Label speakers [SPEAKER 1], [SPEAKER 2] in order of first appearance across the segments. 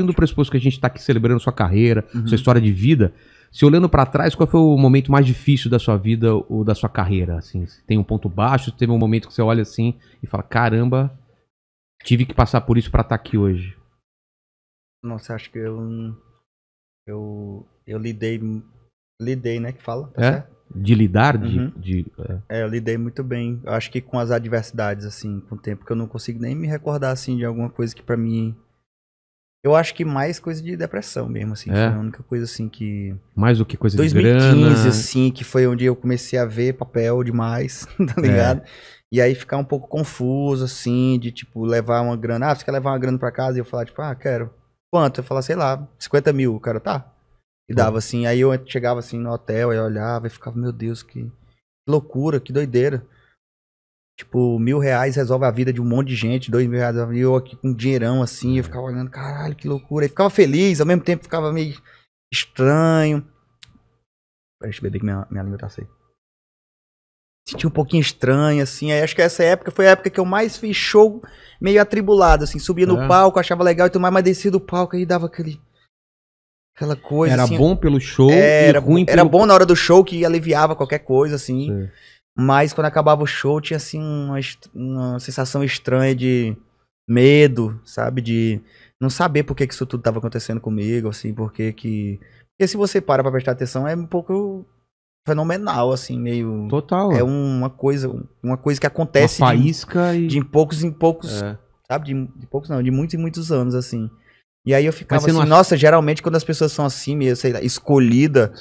[SPEAKER 1] partindo do pressuposto que a gente está aqui celebrando sua carreira, uhum. sua história de vida, se olhando para trás, qual foi o momento mais difícil da sua vida ou da sua carreira? Assim, tem um ponto baixo, teve um momento que você olha assim e fala: caramba, tive que passar por isso para estar tá aqui hoje.
[SPEAKER 2] Nossa, acho que eu eu eu lidei lidei, né, que fala, tá é? certo?
[SPEAKER 1] De lidar, de, uhum. de
[SPEAKER 2] é. é. eu lidei muito bem. acho que com as adversidades assim, com o tempo que eu não consigo nem me recordar assim de alguma coisa que para mim eu acho que mais coisa de depressão mesmo, assim. É? Foi a única coisa, assim, que...
[SPEAKER 1] Mais do que coisa 2015, de 2015, assim,
[SPEAKER 2] que foi onde eu comecei a ver papel demais, tá é. ligado? É. E aí ficar um pouco confuso, assim, de, tipo, levar uma grana. Ah, você quer levar uma grana pra casa? E eu falar, tipo, ah, quero. Quanto? Eu falar, sei lá, 50 mil. O cara, tá. E dava, assim. Aí eu chegava, assim, no hotel, aí olhava e ficava, meu Deus, que loucura, que doideira. Tipo, mil reais resolve a vida de um monte de gente, dois mil reais. Eu aqui com um dinheirão assim, eu ficava olhando, caralho, que loucura. E ficava feliz, ao mesmo tempo ficava meio estranho. Peraí, deixa eu beber que minha, minha língua tá seca. Senti um pouquinho estranho, assim. Aí acho que essa época foi a época que eu mais fiz show meio atribulado, assim. Subia no é. palco, achava legal e tudo mais, mas descia do palco e dava aquele.
[SPEAKER 1] Aquela coisa. Era assim, bom pelo show, é, era, ruim era pelo... bom
[SPEAKER 2] na hora do show que aliviava qualquer coisa, assim. Sim. Mas quando acabava o show, tinha assim uma, uma sensação estranha de medo, sabe? De não saber por que, que isso tudo estava acontecendo comigo, assim, por que que. Porque se você para pra prestar atenção, é um pouco fenomenal, assim, meio. Total. É, é. uma coisa, uma coisa que acontece. Uma faísca de, e. De em poucos em poucos. É. Sabe? De, de, poucos não, de muitos e muitos anos, assim. E aí eu ficava assim, acha... nossa, geralmente quando as pessoas são assim, meio, sei lá, escolhida,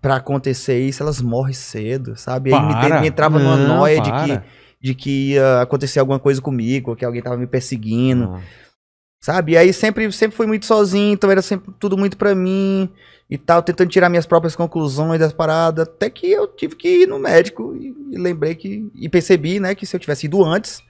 [SPEAKER 2] para acontecer isso, elas morrem cedo, sabe? Para, aí me, me entrava não, numa noia de que, de que ia acontecer alguma coisa comigo, que alguém tava me perseguindo. Não. Sabe? E aí sempre, sempre fui muito sozinho, então era sempre tudo muito para mim e tal, tentando tirar minhas próprias conclusões das paradas, até que eu tive que ir no médico e, e lembrei que e percebi, né, que se eu tivesse ido antes,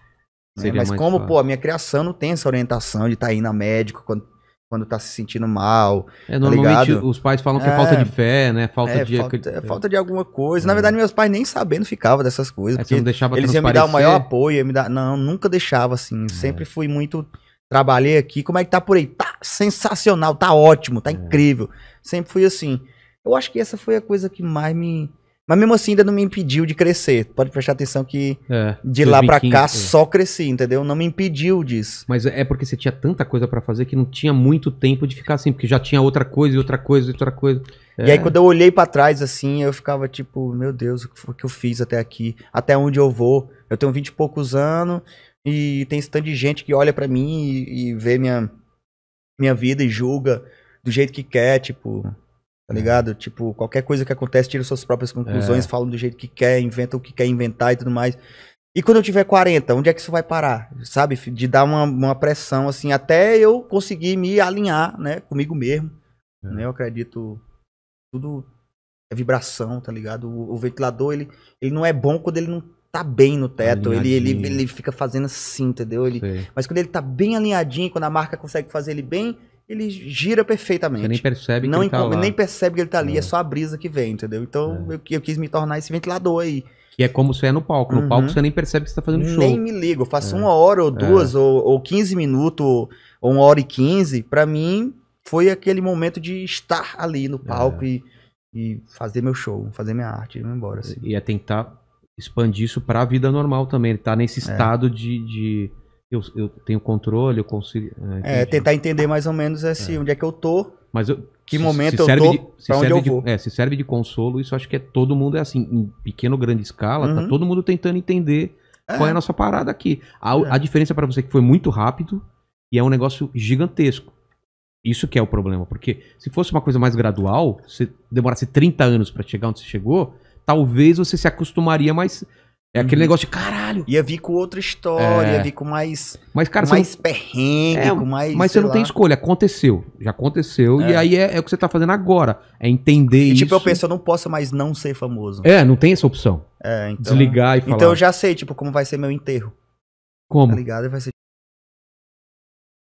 [SPEAKER 1] né, mas como, fácil. pô,
[SPEAKER 2] a minha criação não tem essa orientação de estar tá indo a médico quando quando tá se sentindo mal. É, tá normalmente os pais falam que é, é falta de fé, né? Falta é, de. Falta, é, falta de alguma coisa. Na verdade, meus pais nem sabendo ficavam dessas coisas. É, porque deixava eles iam me dar o maior apoio, me dar. Não, nunca deixava, assim. É. Sempre fui muito. Trabalhei aqui, como é que tá por aí? Tá sensacional, tá ótimo, tá incrível. Sempre fui assim. Eu acho que essa foi a coisa que mais me mas mesmo assim ainda não me impediu de crescer. Pode prestar atenção que é, de lá para cá é. só cresci, entendeu? Não me impediu disso.
[SPEAKER 1] Mas é porque você tinha tanta coisa para fazer que não tinha muito tempo de ficar assim, porque já tinha outra coisa e outra coisa e outra coisa. É. E aí é. quando eu olhei para
[SPEAKER 2] trás assim, eu ficava tipo, meu Deus, o que foi que eu fiz até aqui? Até onde eu vou? Eu tenho vinte e poucos anos e tem esse tanto de gente que olha para mim e, e vê minha minha vida e julga do jeito que quer, tipo, Tá ligado? Tipo, qualquer coisa que acontece, tira suas próprias conclusões, é. falam do jeito que quer, inventa o que quer inventar e tudo mais. E quando eu tiver 40, onde é que isso vai parar? Sabe? De dar uma, uma pressão, assim, até eu conseguir me alinhar, né? Comigo mesmo. É. Né? Eu acredito. Tudo é vibração, tá ligado? O, o, ventilador, ele, ele não é bom quando ele não tá bem no teto. Ele, ele, ele fica fazendo assim, entendeu? Ele, mas quando ele tá bem alinhadinho, quando a marca consegue fazer ele bem ele gira perfeitamente.
[SPEAKER 1] Você nem percebe não que ele tá Nem
[SPEAKER 2] percebe que ele tá ali, é. é só a brisa que vem, entendeu? Então é. eu, eu, quis me tornar esse ventilador aí.
[SPEAKER 1] Que é como você é no palco. No uhum. palco você nem percebe que você
[SPEAKER 2] tá fazendo show. Nem me ligo. Eu faço é. uma hora ou é. duas, ou, ou 15 minutos, ou uma hora e 15. para mim, foi aquele momento de estar ali no palco é. e, e, fazer meu show, fazer minha arte, ir embora. Assim.
[SPEAKER 1] E é tentar expandir isso para a vida normal também. Ele tá nesse é. estado de... de eu, eu tenho controle, eu consigo. É, é
[SPEAKER 2] tentar entender mais ou menos assim, é. onde é que eu tô. Mas eu, que se, momento se eu tô, de, se onde eu de, vou.
[SPEAKER 1] É, se serve de consolo, isso acho que é todo mundo é assim, em pequeno grande escala, tá uhum. tá todo mundo tentando entender é. qual é a nossa parada aqui. A, é. a diferença para você é que foi muito rápido e é um negócio gigantesco. Isso que é o problema, porque se fosse uma coisa mais gradual, se demorasse 30 anos para chegar onde você chegou, talvez você se acostumaria mais é aquele uhum. negócio de caralho.
[SPEAKER 2] Ia vir com outra história, é. ia vir com mais. Mas, cara, com mais não... perrengue, é, com mais. Mas você não lá. tem escolha,
[SPEAKER 1] aconteceu. Já aconteceu. É. E aí é, é, o que você tá fazendo agora. É entender e, isso. Tipo, eu penso, eu não
[SPEAKER 2] posso mais não ser famoso. É, não tem essa opção. É, então. Desligar e então falar. Então eu já sei, tipo, como vai ser meu enterro. Como? Tá ligado? Vai ser